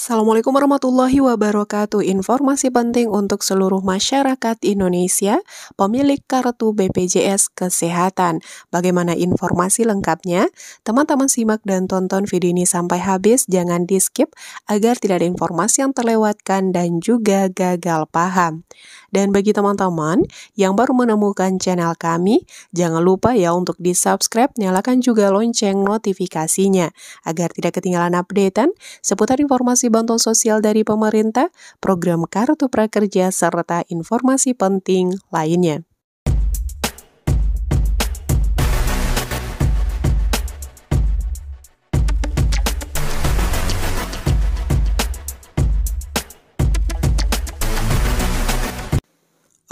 Assalamualaikum warahmatullahi wabarakatuh. Informasi penting untuk seluruh masyarakat Indonesia, pemilik kartu BPJS Kesehatan. Bagaimana informasi lengkapnya? Teman-teman simak dan tonton video ini sampai habis, jangan di-skip agar tidak ada informasi yang terlewatkan dan juga gagal paham. Dan bagi teman-teman yang baru menemukan channel kami, jangan lupa ya untuk di-subscribe, nyalakan juga lonceng notifikasinya agar tidak ketinggalan updatean seputar informasi bantuan sosial dari pemerintah, program Kartu Prakerja, serta informasi penting lainnya.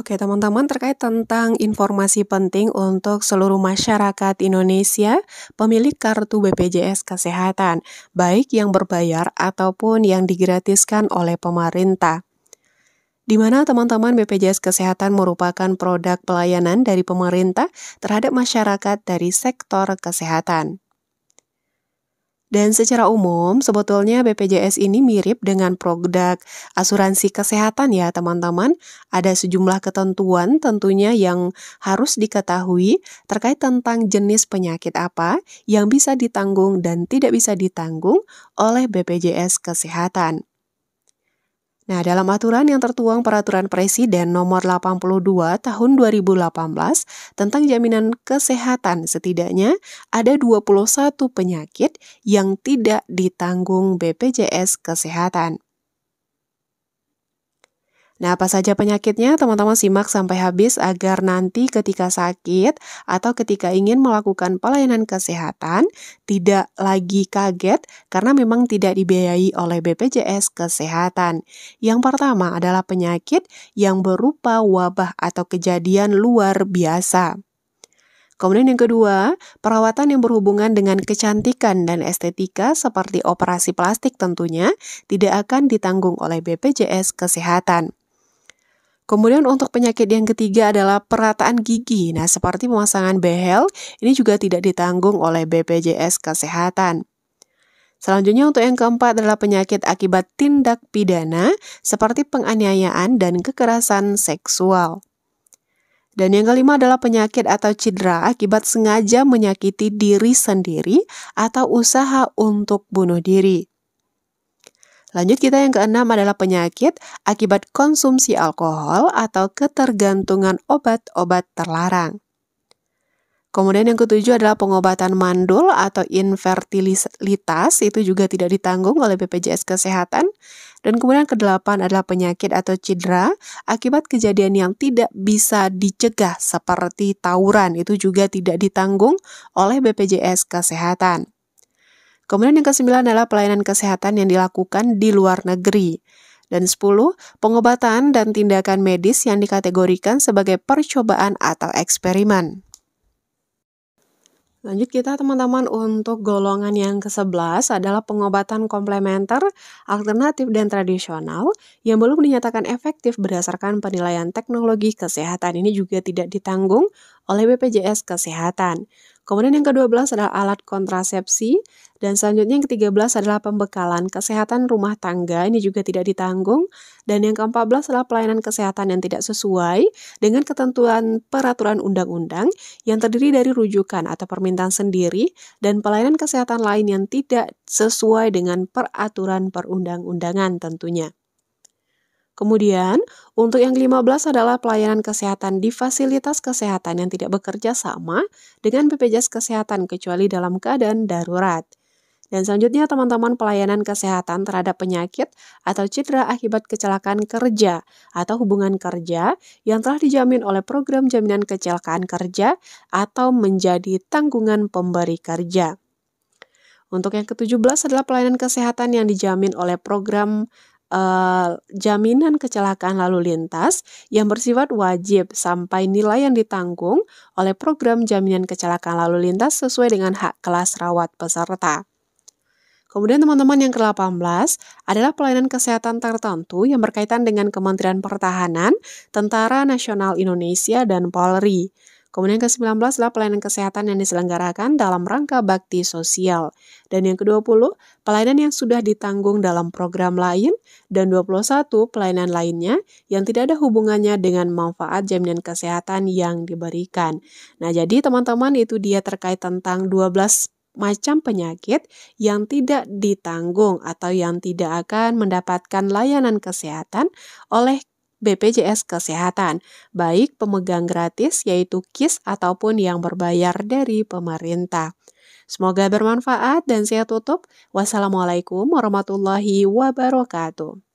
Oke teman-teman terkait tentang informasi penting untuk seluruh masyarakat Indonesia pemilik kartu BPJS Kesehatan, baik yang berbayar ataupun yang digratiskan oleh pemerintah di mana teman-teman BPJS Kesehatan merupakan produk pelayanan dari pemerintah terhadap masyarakat dari sektor kesehatan. Dan secara umum, sebetulnya BPJS ini mirip dengan produk asuransi kesehatan ya teman-teman. Ada sejumlah ketentuan tentunya yang harus diketahui terkait tentang jenis penyakit apa yang bisa ditanggung dan tidak bisa ditanggung oleh BPJS kesehatan. Nah, dalam aturan yang tertuang Peraturan Presiden Nomor 82 Tahun 2018 tentang jaminan kesehatan setidaknya ada 21 penyakit yang tidak ditanggung BPJS Kesehatan. Nah, apa saja penyakitnya? Teman-teman simak sampai habis agar nanti ketika sakit atau ketika ingin melakukan pelayanan kesehatan tidak lagi kaget karena memang tidak dibiayai oleh BPJS Kesehatan. Yang pertama adalah penyakit yang berupa wabah atau kejadian luar biasa. Kemudian yang kedua, perawatan yang berhubungan dengan kecantikan dan estetika seperti operasi plastik tentunya tidak akan ditanggung oleh BPJS Kesehatan. Kemudian untuk penyakit yang ketiga adalah perataan gigi. Nah, seperti pemasangan behel, ini juga tidak ditanggung oleh BPJS Kesehatan. Selanjutnya untuk yang keempat adalah penyakit akibat tindak pidana seperti penganiayaan dan kekerasan seksual. Dan yang kelima adalah penyakit atau cedera akibat sengaja menyakiti diri sendiri atau usaha untuk bunuh diri. Lanjut kita yang keenam adalah penyakit akibat konsumsi alkohol atau ketergantungan obat-obat terlarang. Kemudian yang ketujuh adalah pengobatan mandul atau infertilitas, itu juga tidak ditanggung oleh BPJS Kesehatan. Dan kemudian kedelapan adalah penyakit atau cedera akibat kejadian yang tidak bisa dicegah seperti tawuran, itu juga tidak ditanggung oleh BPJS Kesehatan. Kemudian yang kesembilan adalah pelayanan kesehatan yang dilakukan di luar negeri. Dan 10, pengobatan dan tindakan medis yang dikategorikan sebagai percobaan atau eksperimen. Lanjut kita teman-teman untuk golongan yang ke-11 adalah pengobatan komplementer, alternatif dan tradisional yang belum dinyatakan efektif berdasarkan penilaian teknologi kesehatan ini juga tidak ditanggung oleh BPJS Kesehatan. Kemudian yang ke-12 adalah alat kontrasepsi dan selanjutnya yang ke-13 adalah pembekalan kesehatan rumah tangga ini juga tidak ditanggung dan yang ke-14 adalah pelayanan kesehatan yang tidak sesuai dengan ketentuan peraturan undang-undang yang terdiri dari rujukan atau permintaan sendiri dan pelayanan kesehatan lain yang tidak sesuai dengan peraturan perundang-undangan tentunya. Kemudian, untuk yang ke-15 adalah pelayanan kesehatan di fasilitas kesehatan yang tidak bekerja sama dengan BPJS Kesehatan kecuali dalam keadaan darurat. Dan selanjutnya teman-teman pelayanan kesehatan terhadap penyakit atau cedera akibat kecelakaan kerja atau hubungan kerja yang telah dijamin oleh program jaminan kecelakaan kerja atau menjadi tanggungan pemberi kerja. Untuk yang ke-17 adalah pelayanan kesehatan yang dijamin oleh program Eh, jaminan kecelakaan lalu lintas yang bersifat wajib sampai nilai yang ditanggung oleh program jaminan kecelakaan lalu lintas sesuai dengan hak kelas rawat peserta. Kemudian teman-teman yang ke-18 adalah pelayanan kesehatan tertentu yang berkaitan dengan Kementerian Pertahanan, Tentara Nasional Indonesia, dan Polri. Kemudian ke-19 adalah pelayanan kesehatan yang diselenggarakan dalam rangka bakti sosial. Dan yang ke-20, pelayanan yang sudah ditanggung dalam program lain. Dan 21, pelayanan lainnya yang tidak ada hubungannya dengan manfaat jaminan kesehatan yang diberikan. Nah, jadi teman-teman itu dia terkait tentang 12 macam penyakit yang tidak ditanggung atau yang tidak akan mendapatkan layanan kesehatan oleh BPJS Kesehatan, baik pemegang gratis yaitu KIS ataupun yang berbayar dari pemerintah. Semoga bermanfaat dan saya tutup. Wassalamualaikum warahmatullahi wabarakatuh.